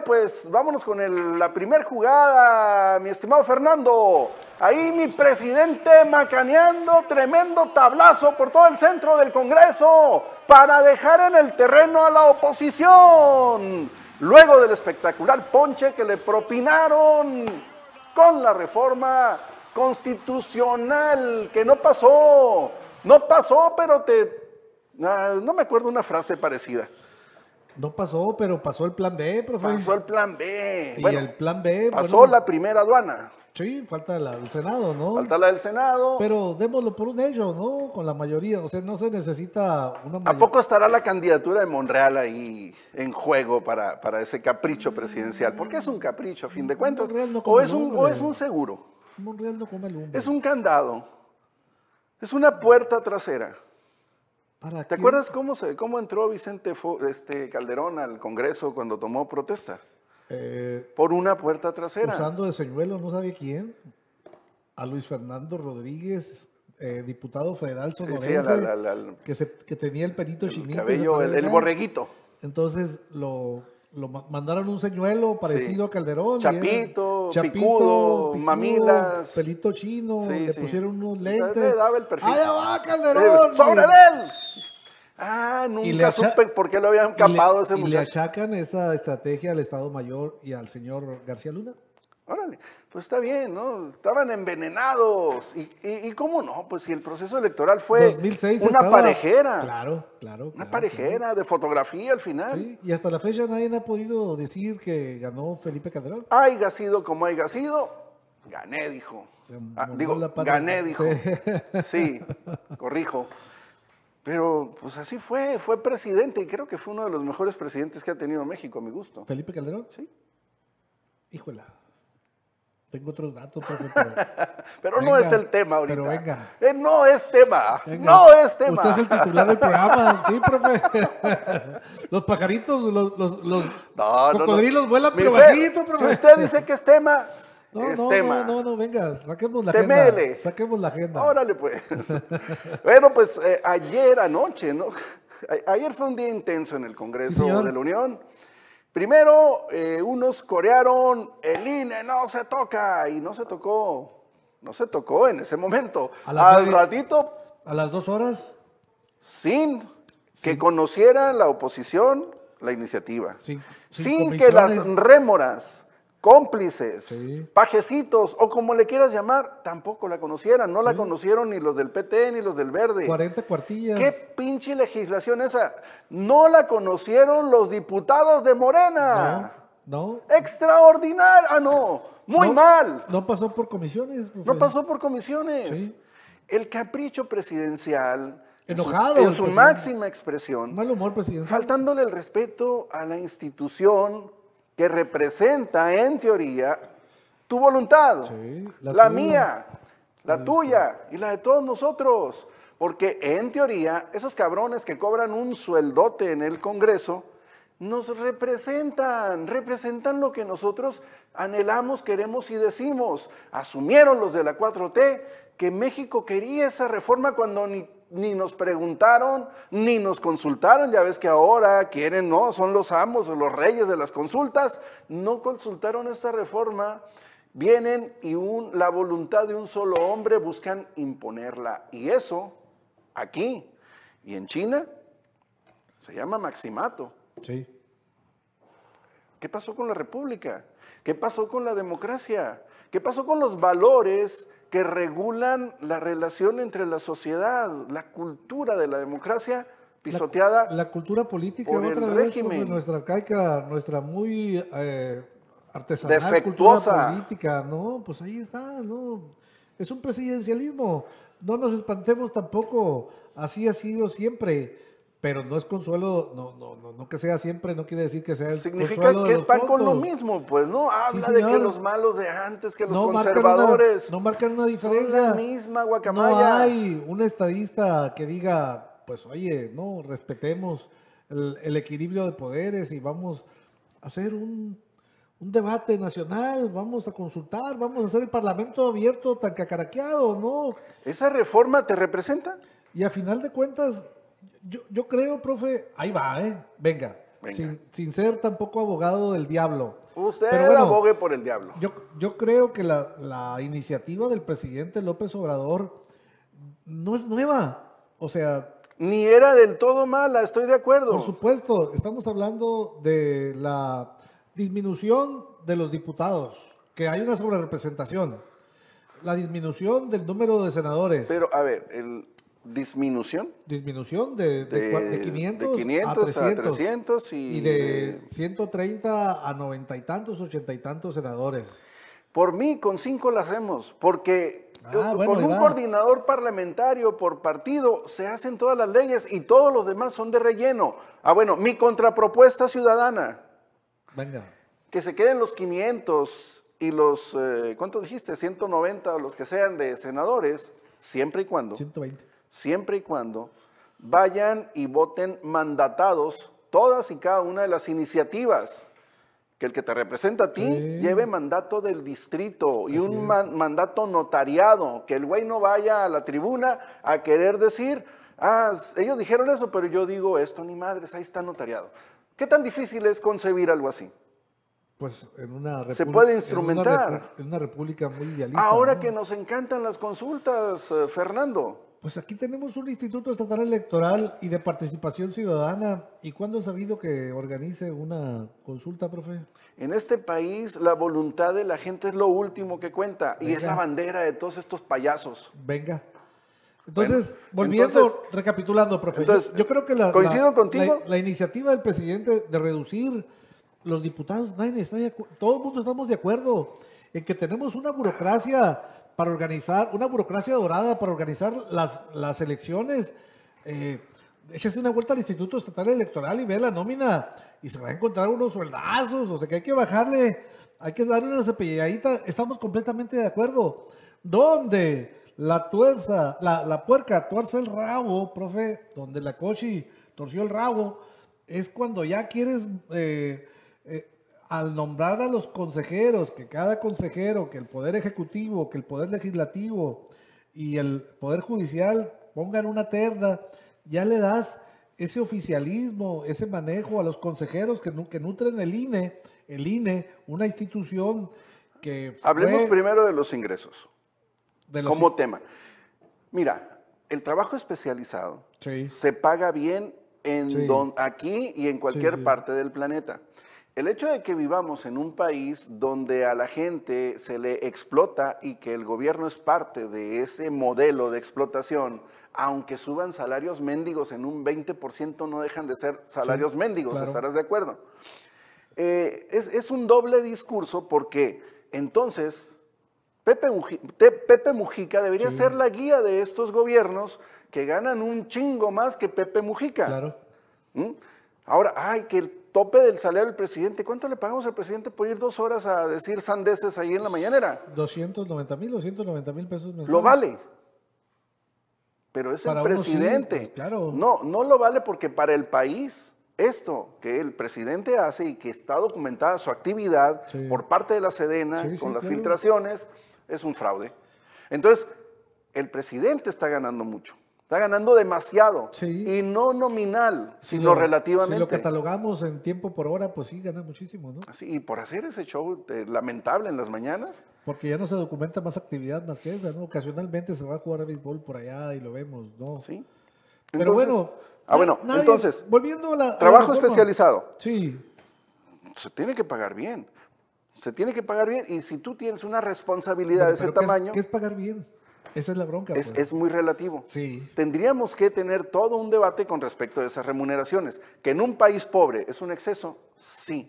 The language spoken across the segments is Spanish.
pues vámonos con la primer jugada, mi estimado Fernando. Ahí mi presidente macaneando tremendo tablazo por todo el centro del Congreso para dejar en el terreno a la oposición. Luego del espectacular ponche que le propinaron con la reforma constitucional que no pasó, no pasó, pero te... Ah, no me acuerdo una frase parecida. No pasó, pero pasó el plan B, profe. Pasó el plan B. el plan Pasó la primera aduana. Sí, falta la del Senado, ¿no? Falta la del Senado. Pero démoslo por un hecho, ¿no? Con la mayoría. O sea, no se necesita una mayoría. ¿A poco estará la candidatura de Monreal ahí en juego para, ese capricho presidencial? Porque es un capricho, a fin de cuentas. No o, es un, o es un seguro. Monreal no come el Es un candado. Es una puerta trasera. ¿Te acuerdas cómo, se, cómo entró Vicente este, Calderón al Congreso cuando tomó protesta? Eh, Por una puerta trasera. Usando de señuelo, no sabía quién, a Luis Fernando Rodríguez, eh, diputado federal sonorense, que, tenía el pelito el el, borreguito. Entonces lo, lo, mandaron un señuelo parecido a Calderón. Chapito, chapito picudo, mamilas. Pelito chino, le pusieron unos lentes. ¡Allá va Calderón! ¡Sobre él! Ah, nunca supe por qué lo habían capado ese muchacho. ¿Y le achacan esa estrategia al Estado Mayor y al señor García Luna? Órale, pues está bien, ¿no? Estaban envenenados. ¿Y, cómo no? Pues si el proceso electoral fue una parejera. Claro, claro. Una parejera de fotografía al final. y hasta la fecha nadie ha podido decir que ganó Felipe Calderón. Ay, sido como haya sido, gané, dijo. Ah, digo, gané, dijo. sí corrijo. Pero pues así fue, fue presidente y creo que fue uno de los mejores presidentes que ha tenido México, a mi gusto. ¿Felipe Calderón? Sí. Híjola, tengo otros datos, profe, pero, pero no es el tema ahorita. Pero venga. Eh, no es tema. No es tema. Usted es el titular del programa, sí, profe. Los pajaritos, los, los, los no, cocodrilos no, vuelan, pero bajito, profe. Si usted dice que es tema, no, no, No, venga, saquemos la Temele. Saquemos la agenda. Órale, pues. bueno, pues eh, ayer anoche, ¿no? Ayer fue un día intenso en el Congreso de la Unión. Primero, eh, unos corearon, el INE no se toca, y no se tocó, no se tocó en ese momento. Al ratito. A las dos horas. Sin que conociera la oposición la iniciativa. sin, sin que las rémoras cómplices, pajecitos o como le quieras llamar, tampoco la conocieran, no la conocieron ni los del PT ni los del Verde. 40 cuartillas. ¿Qué pinche legislación esa? No la conocieron los diputados de Morena. No. no. Extraordinario. Ah, no. Muy mal. No pasó por comisiones. No pasó por comisiones. El capricho presidencial. Enojado. En su, su máxima expresión. Mal humor presidencial. Faltándole el respeto a la institución que representa en teoría tu voluntad, la, mía, la tuya y la de todos nosotros. Porque en teoría, esos cabrones que cobran un sueldote en el Congreso, nos representan, representan lo que nosotros anhelamos, queremos y decimos. Asumieron los de la 4T que México quería esa reforma cuando ni ni nos preguntaron, ni nos consultaron. Ya ves que ahora quieren, no, son los amos o los reyes de las consultas. No consultaron esta reforma. Vienen y un, la voluntad de un solo hombre buscan imponerla. Y eso aquí y en China se llama maximato. Sí. ¿Qué pasó con la república? ¿Qué pasó con la democracia? ¿Qué pasó con los valores que regulan la relación entre la sociedad, la cultura de la democracia pisoteada. La, cultura política otra vez, régimen. nuestra caica, nuestra muy eh, artesanal cultura política, ¿no? Pues ahí está, ¿no? Es un presidencialismo. No nos espantemos tampoco. Así ha sido siempre pero no es consuelo, no, no, no, que sea siempre, no quiere decir que sea el Significa que pan con lo mismo, pues, ¿no? Habla de que los malos de antes, que los conservadores. no marcan una diferencia. la misma guacamaya. No hay un estadista que diga, pues, oye, no, respetemos el, equilibrio de poderes y vamos a hacer un, un, debate nacional, vamos a consultar, vamos a hacer el parlamento abierto, tan cacaraqueado, ¿no? ¿Esa reforma te representa? Y a final de cuentas, yo, yo creo, profe, ahí va, ¿eh? Venga, sin, ser tampoco abogado del diablo. Usted Pero abogue por el diablo. Yo, yo creo que la, la, iniciativa del presidente López Obrador no es nueva. O sea... Ni era del todo mala, estoy de acuerdo. Por supuesto, estamos hablando de la disminución de los diputados, que hay una sobrerepresentación. La disminución del número de senadores. Pero, a ver, el, disminución. Disminución de, 500, 500 a, 300, y, de 130 a 90 y tantos, 80 y tantos senadores. Por mí, con cinco la hacemos, porque ah, eh, con un coordinador parlamentario por partido se hacen todas las leyes y todos los demás son de relleno. Ah, bueno, mi contrapropuesta ciudadana. Venga. Que se queden los 500 y los, eh, ¿cuánto dijiste? 190 o los que sean de senadores, siempre y cuando. 120 siempre y cuando vayan y voten mandatados todas y cada una de las iniciativas. Que el que te representa a ti lleve mandato del distrito y un mandato notariado, que el güey no vaya a la tribuna a querer decir, ah, ellos dijeron eso, pero yo digo esto, ni madres, ahí está notariado. ¿Qué tan difícil es concebir algo así? Pues en una Se puede instrumentar. En una, república muy Ahora que nos encantan las consultas, eh, Fernando pues aquí tenemos un Instituto Estatal Electoral y de Participación Ciudadana. ¿Y cuándo ha sabido que organice una consulta, profe? En este país la voluntad de la gente es lo último que cuenta y es la bandera de todos estos payasos. Venga. Entonces, volviendo, recapitulando, profe. Entonces, yo, creo que la, coincido contigo. La, iniciativa del presidente de reducir los diputados, todo el mundo estamos de acuerdo en que tenemos una burocracia para organizar una burocracia dorada, para organizar las, elecciones. Eh, échese una vuelta al Instituto Estatal Electoral y ve la nómina y se va a encontrar unos sueldazos, o sea que hay que bajarle, hay que darle una cepilladita, estamos completamente de acuerdo. Donde la tuerza, la, puerca tuerza el rabo, profe, donde la cochi torció el rabo, es cuando ya quieres eh, eh, al nombrar a los consejeros, que cada consejero, que el Poder Ejecutivo, que el Poder Legislativo y el Poder Judicial pongan una terna, ya le das ese oficialismo, ese manejo a los consejeros que, nutren el INE, el INE, una institución que... Hablemos primero de los ingresos, como tema. Mira, el trabajo especializado se paga bien en aquí y en cualquier parte del planeta. El hecho de que vivamos en un país donde a la gente se le explota y que el gobierno es parte de ese modelo de explotación, aunque suban salarios mendigos en un 20%, no dejan de ser salarios mendigos, estarás de acuerdo. Eh, es, un doble discurso porque entonces Pepe, Mujica, debería ser la guía de estos gobiernos que ganan un chingo más que Pepe Mujica. Claro. ¿Mm? Ahora, ay, que tope del salario del presidente. ¿Cuánto le pagamos al presidente por ir dos horas a decir sandeces ahí en la mañanera? 290 mil, 290 mil pesos Lo vale. Pero es el presidente. Pues, no, no lo vale porque para el país, esto que el presidente hace y que está documentada su actividad por parte de la Sedena con las filtraciones, es un fraude. Entonces, el presidente está ganando mucho. Está ganando demasiado. Y no nominal, sino relativamente. Si lo catalogamos en tiempo por hora, pues sí, gana muchísimo, ¿no? Sí, y por hacer ese show eh, lamentable en las mañanas. Porque ya no se documenta más actividad más que esa, ¿no? Ocasionalmente se va a jugar a béisbol por allá y lo vemos, ¿no? Sí. Pero bueno. Ah, bueno, entonces. Volviendo a Trabajo especializado. Sí. Se tiene que pagar bien. Se tiene que pagar bien. Y si tú tienes una responsabilidad de ese tamaño. ¿Qué es pagar bien? Esa es la bronca. Pues. Es, muy relativo. Sí. Tendríamos que tener todo un debate con respecto a esas remuneraciones. Que en un país pobre es un exceso, sí.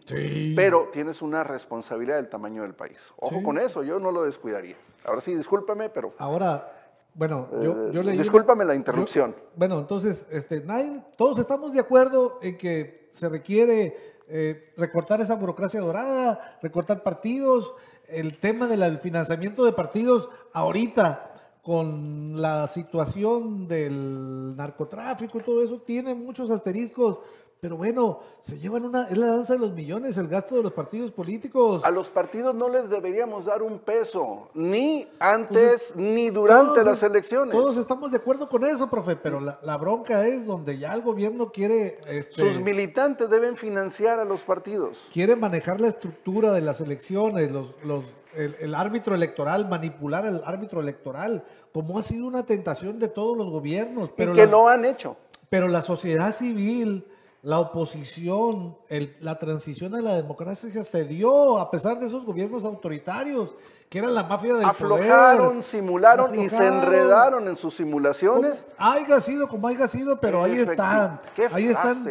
Pero tienes una responsabilidad del tamaño del país. Ojo con eso, yo no lo descuidaría. Ahora sí, discúlpame, pero. Ahora, bueno, yo, eh, le digo... Discúlpame la interrupción. bueno, entonces, este, nadie, todos estamos de acuerdo en que se requiere eh, recortar esa burocracia dorada, recortar partidos. El tema del financiamiento de partidos ahorita con la situación del narcotráfico y todo eso, tiene muchos asteriscos. Pero bueno, se llevan una, es la danza de los millones, el gasto de los partidos políticos. A los partidos no les deberíamos dar un peso, ni pues antes ni durante las elecciones. Todos estamos de acuerdo con eso, profe, pero la, bronca es donde ya el gobierno quiere... Este, Sus militantes deben financiar a los partidos. Quieren manejar la estructura de las elecciones, los, los el, árbitro electoral, manipular al árbitro electoral, como ha sido una tentación de todos los gobiernos. Pero y que la, han hecho. Pero la sociedad civil, la oposición, la transición a la democracia se dio a pesar de esos gobiernos autoritarios que eran la mafia del aflojaron, simularon y se enredaron en sus simulaciones. Hay sido como haya sido, pero ahí están. Qué están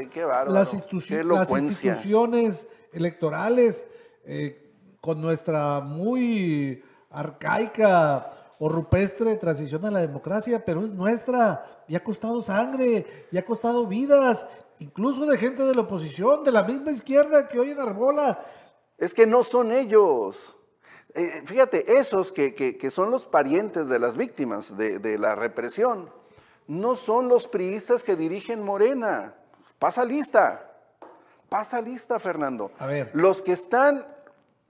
las, las instituciones electorales eh, con nuestra muy arcaica o rupestre transición a la democracia, pero es nuestra y ha costado sangre y ha costado vidas, incluso de gente de la oposición, de la misma izquierda que hoy en Arbola. Es que no son ellos. Eh, fíjate, esos que, son los parientes de las víctimas de, de la represión, no son los priistas que dirigen Morena. Pasa lista. Pasa lista, Fernando. A ver. Los que están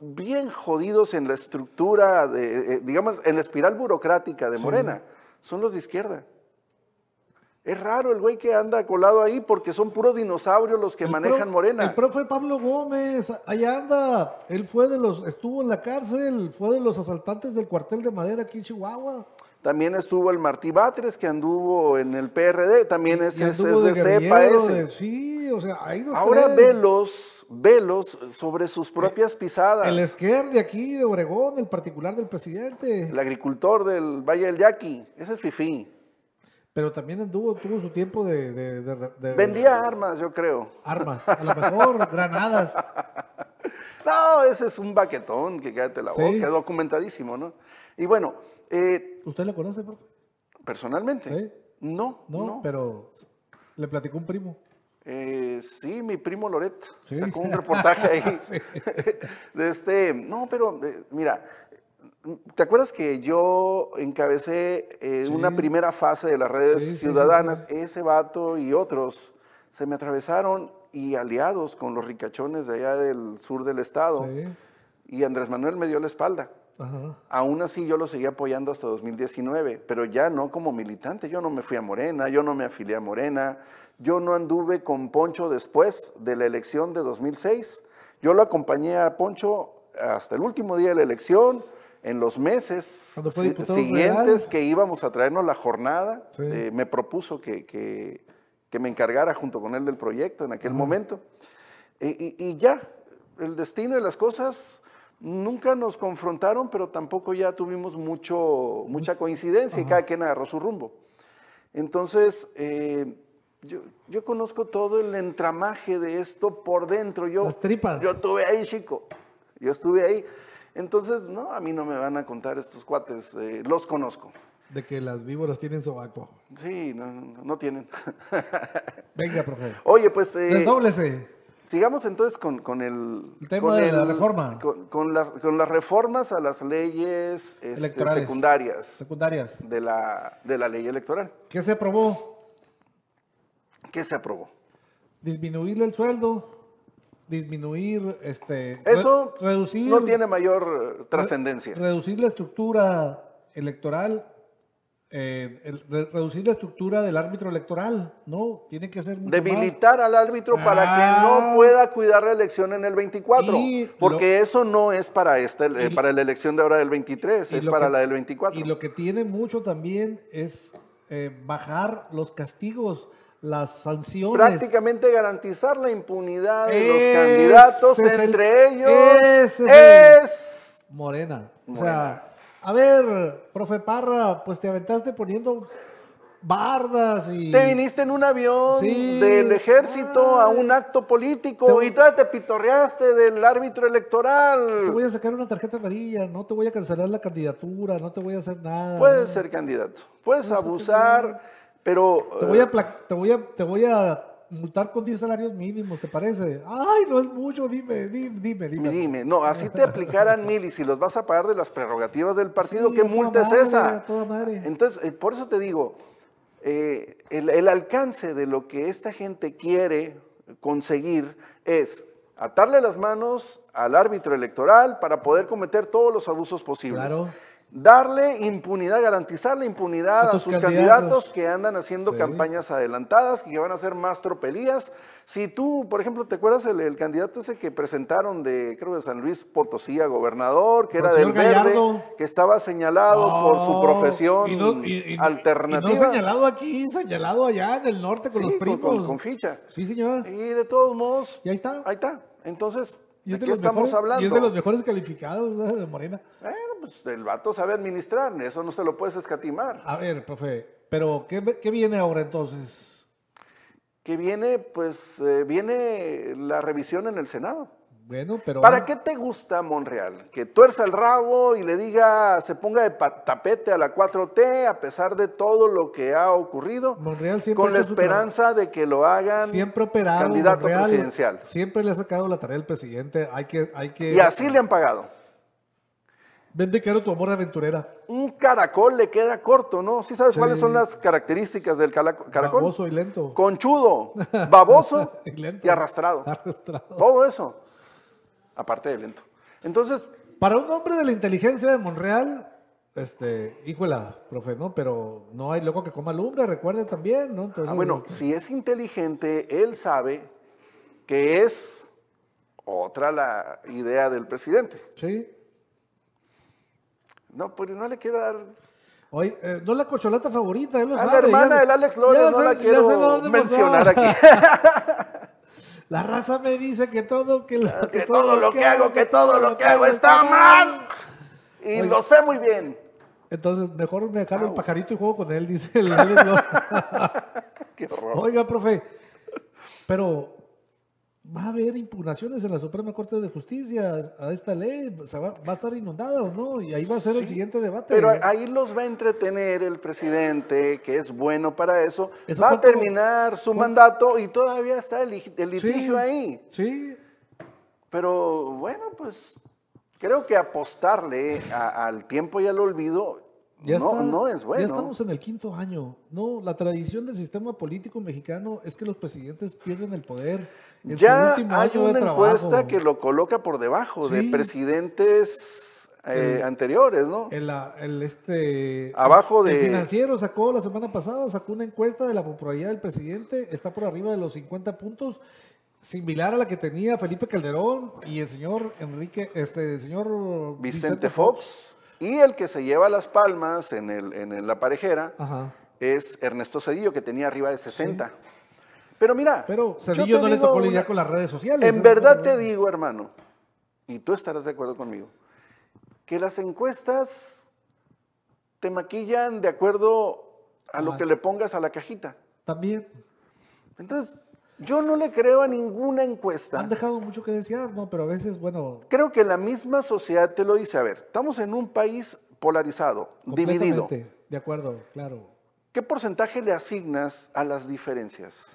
bien jodidos en la estructura, de, eh, digamos, en la espiral burocrática de Morena, son los de izquierda. Es raro el güey que anda colado ahí porque son puros dinosaurios los que manejan Morena. El profe Pablo Gómez, allá anda. Él fue de los, estuvo en la cárcel, fue de los asaltantes del cuartel de madera aquí en Chihuahua. También estuvo el Martí Batres que anduvo en el PRD, también es, es, de, ese. sí, Ahora velos sobre sus eh, propias pisadas. El esquer de aquí, de Oregón, el particular del presidente. El agricultor del Valle del Yaqui, ese es Fifí. Pero también anduvo, tuvo su tiempo de... Vendía armas, yo creo. Armas, a lo mejor granadas. No, ese es un baquetón que quédate la boca, documentadísimo, ¿no? Y bueno... Eh, ¿Usted lo conoce, profe? Personalmente. Sí. no, no, pero le platicó un primo. Eh, sí, mi primo Loret sacó un reportaje ahí. este, no, pero mira, ¿te acuerdas que yo encabecé eh, una primera fase de las redes ciudadanas? Ese vato y otros se me atravesaron y aliados con los ricachones de allá del sur del estado. Y Andrés Manuel me dio la espalda. Aún así yo lo seguía apoyando hasta 2019, pero ya no como militante. Yo no me fui a Morena, yo no me afilié a Morena, yo no anduve con Poncho después de la elección de 2006. Yo lo acompañé a Poncho hasta el último día de la elección, en los meses siguientes que íbamos a traernos la jornada, eh, me propuso que, me encargara junto con él del proyecto en aquel momento. Y, y ya, el destino de las cosas nunca nos confrontaron, pero tampoco ya tuvimos mucho, mucha coincidencia y cada quien agarró su rumbo. Entonces, eh, yo, conozco todo el entramaje de esto por dentro. Yo, tripas. Yo estuve ahí, chico. Yo estuve ahí. Entonces, no, a mí no me van a contar estos cuates, eh, los conozco. De que las víboras tienen sobaco. Sí, no, no, tienen. Venga, profe. Oye, pues... Eh, Desdóblese. Sigamos entonces con, con el, tema de la reforma. Con, las, con las reformas a las leyes este, secundarias. Secundarias. De la, de la ley electoral. ¿Qué se aprobó? ¿Qué se aprobó? Disminuir el sueldo, disminuir, este, eso reducir, no tiene mayor eh, trascendencia. Reducir la estructura electoral eh, reducir la estructura del árbitro electoral, ¿no? Tiene que ser... Debilitar al árbitro para que no ah. pueda cuidar la elección en el 24, porque eso no es para, este, eh, para la elección de ahora del 23, es para la del 24. Y lo que tiene mucho también es eh, bajar los castigos las sanciones. Prácticamente garantizar la impunidad de los candidatos, entre ellos es, Morena. O sea, a ver, profe Parra, pues te aventaste poniendo bardas y... Te viniste en un avión del ejército a un ah. acto político y todavía te pitorreaste del árbitro electoral. Te voy a sacar una tarjeta amarilla, no te voy a cancelar la candidatura, no te voy a hacer nada. Puedes ser candidato, puedes abusar, pero... voy, a eh, te, voy a, te voy a multar con 10 salarios mínimos, ¿te parece? Ay, no es mucho, dime, dime, dime. Dime, no, así te aplicaran mil y si los vas a pagar de las prerrogativas del partido, ¿qué multa es esa? Entonces, eh, por eso te digo, eh, el, el alcance de lo que esta gente quiere conseguir es atarle las manos al árbitro electoral para poder cometer todos los abusos posibles. Claro darle impunidad, garantizarle impunidad a, sus candidatos. que andan haciendo campañas adelantadas, que van a hacer más tropelías. Si tú, por ejemplo, ¿te acuerdas el, candidato ese que presentaron de, creo de San Luis Potosí a gobernador, que era del Verde, que estaba señalado por su profesión alternativa? Y no señalado aquí, señalado allá en el norte con los primos. Con, ficha. Sí, señor. Y de todos modos. Y ahí está. Ahí está. Entonces, ¿de, qué estamos hablando? Y es de los mejores calificados de Morena. ¿Eh? pues el vato sabe administrar, eso no se lo puedes escatimar. A ver, profe, pero ¿qué, viene ahora entonces? Que viene, pues, eh, viene la revisión en el Senado. Bueno, pero... ¿Para qué te gusta Monreal? Que tuerza el rabo y le diga, se ponga de tapete a la 4T a pesar de todo lo que ha ocurrido. Monreal siempre Con la esperanza de que lo hagan siempre candidato presidencial. Siempre le ha sacado la tarea al presidente. Hay que, hay que... Y así le han pagado. Vende caro tu amor de aventurera. Un caracol le queda corto, ¿no? ¿Sí sabes cuáles son las características del caracol? Baboso y lento. Conchudo, baboso y, arrastrado. Todo eso, aparte de lento. Entonces... Para un hombre de la inteligencia de Monreal, este, híjola, profe, ¿no? Pero no hay loco que coma lumbre, recuerde también, ¿no? ah, bueno, este si es inteligente, él sabe que es otra la idea del presidente. Sí. No, pues no le quiero dar. Oye, eh, no la cocholata favorita, él lo a sabe. la hermana del Alex López no la quiero mencionar aquí. la raza me dice que todo, que, lo, que, todo, lo que hago, que todo lo que hago está mal. Y lo sé muy bien. Entonces, mejor me dejaron el pajarito y juego con él, dice el Alex Qué horror. Oiga, profe, pero va a haber impugnaciones en la Suprema Corte de Justicia a esta ley, va, a estar inundado, no, y ahí va a ser el siguiente debate. Pero ahí los va a entretener el presidente, que es bueno para eso, va a terminar su mandato y todavía está el, litigio ahí. Sí. Pero bueno, pues creo que apostarle al tiempo y al olvido no, no es bueno. Ya estamos en el quinto año. No, la tradición del sistema político mexicano es que los presidentes pierden el poder. En ya su hay año una encuesta que lo coloca por debajo de presidentes eh, anteriores, ¿no? El, ah, el, este, Abajo de... financiero sacó la semana pasada, sacó una encuesta de la popularidad del presidente, está por arriba de los 50 puntos, similar a la que tenía Felipe Calderón y el señor Enrique, este, señor Vicente Fox y el que se lleva las palmas en, la parejera es Ernesto Cedillo, que tenía arriba de 60. Pero mira. Pero Cedillo no le tocó con las redes sociales. En verdad te digo, hermano, y tú estarás de acuerdo conmigo, que las encuestas te maquillan de acuerdo a lo que le pongas a la cajita. También. Entonces, yo no le creo a ninguna encuesta. Han dejado mucho que desear, ¿no? Pero a veces, bueno... Creo que la misma sociedad te lo dice. A ver, estamos en un país polarizado, dividido. De acuerdo, claro. ¿Qué porcentaje le asignas a las diferencias?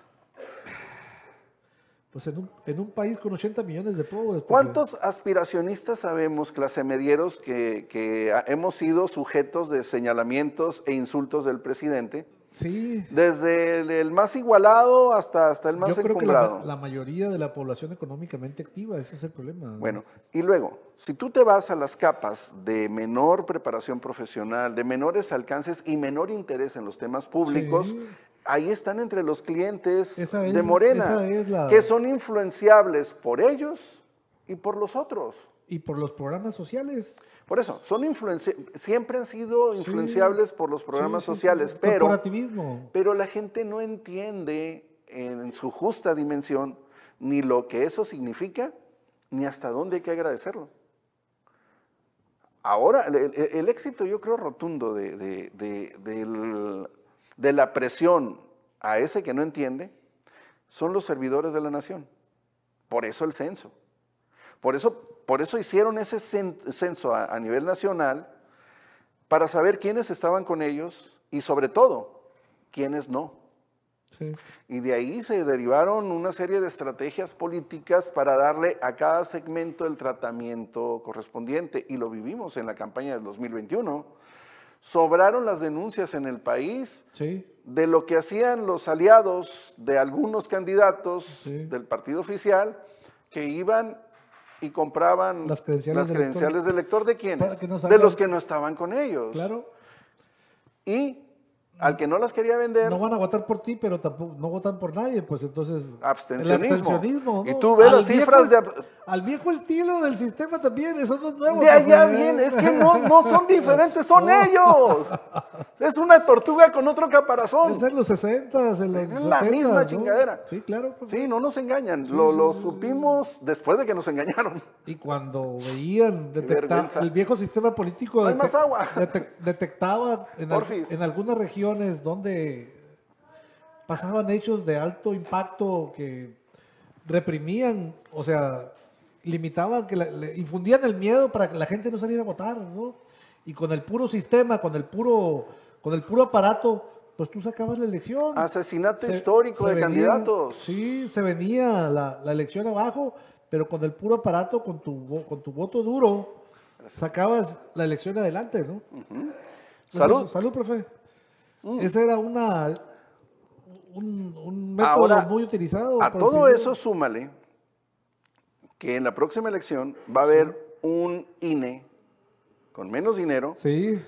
Pues en un, país con 80 millones de pobres. ¿Cuántos aspiracionistas sabemos, clase medieros, que hemos sido sujetos de señalamientos e insultos del presidente? Sí. Desde el, más igualado hasta, hasta el más Yo la, mayoría de la población económicamente activa, ese es el problema. Bueno, y luego, si tú te vas a las capas de menor preparación profesional, de menores alcances y menor interés en los temas públicos, ahí están entre los clientes de Morena, que son influenciables por ellos y por los otros. Y por los programas sociales. Por eso, son siempre han sido influenciables por los programas sociales, pero, la gente no entiende en su justa dimensión ni lo que eso significa, ni hasta dónde hay que agradecerlo. Ahora, el, éxito yo creo rotundo de la presión a ese que no entiende son los servidores de la nación. Por eso el censo. Por eso, por eso hicieron ese censo a, nivel nacional para saber quiénes estaban con ellos y sobre todo quiénes no. Y de ahí se derivaron una serie de estrategias políticas para darle a cada segmento el tratamiento correspondiente y lo vivimos en la campaña del 2021. Sobraron las denuncias en el país de lo que hacían los aliados de algunos candidatos del partido oficial que iban y compraban las credenciales, del lector. ¿De quiénes? de los que no estaban con ellos. Claro. Y al que no las quería vender. No van a votar por ti, pero tampoco no votan por nadie, pues entonces. Abstencionismo. Y tú ves las cifras de. Al viejo estilo del sistema también, esos dos nuevos De allá pues. viene, es que no, no son diferentes, son ellos. Es una tortuga con otro caparazón. Es en los 60, en la misma chingadera. Sí, claro. Pues. sí, no nos engañan. lo, lo supimos después de que nos engañaron. Y cuando veían, el viejo sistema político. de más agua. detectaba en, en alguna región donde pasaban hechos de alto impacto que reprimían, o sea, limitaban, que infundían el miedo para que la gente no saliera a votar, ¿no? Y con el puro sistema, con el puro, con el puro aparato, pues tú sacabas la elección. Asesinato histórico de candidatos. Sí, se venía la, elección abajo, pero con el puro aparato, con tu, con tu voto duro, sacabas la elección adelante, ¿no? Pues salud. Salud, profe. Mm. Ese era una, un, método muy utilizado. A todo eso súmale que en la próxima elección va a haber un INE con menos dinero,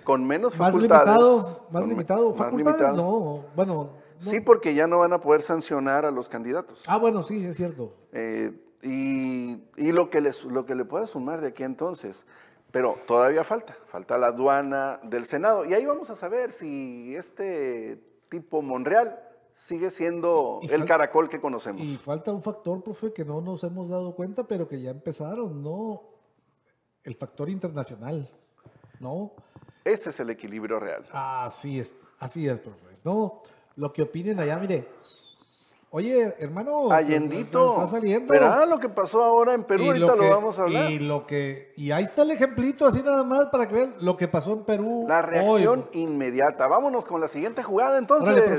con menos facultades. Más limitado, más limitado. Más limitado. No, bueno. Sí, porque ya no van a poder sancionar a los candidatos. Ah, bueno, sí, es cierto. Eh, y, lo, que lo que le pueda sumar de aquí entonces pero todavía falta, falta la aduana del Senado. Y ahí vamos a saber si este tipo Monreal sigue siendo el caracol que conocemos. Y falta un factor, profe, que no nos hemos dado cuenta, pero que ya empezaron, ¿no? El factor internacional, ¿no? Ese es el equilibrio real. Así es, así es, profe. No, lo que opinen allá, mire, Oye, hermano, Allendito, está Verá lo que pasó ahora en Perú, ahorita lo, vamos a hablar. Y lo que y ahí está el ejemplito así nada más para que vean lo que pasó en Perú. La reacción inmediata. Vámonos con la siguiente jugada entonces. Pues.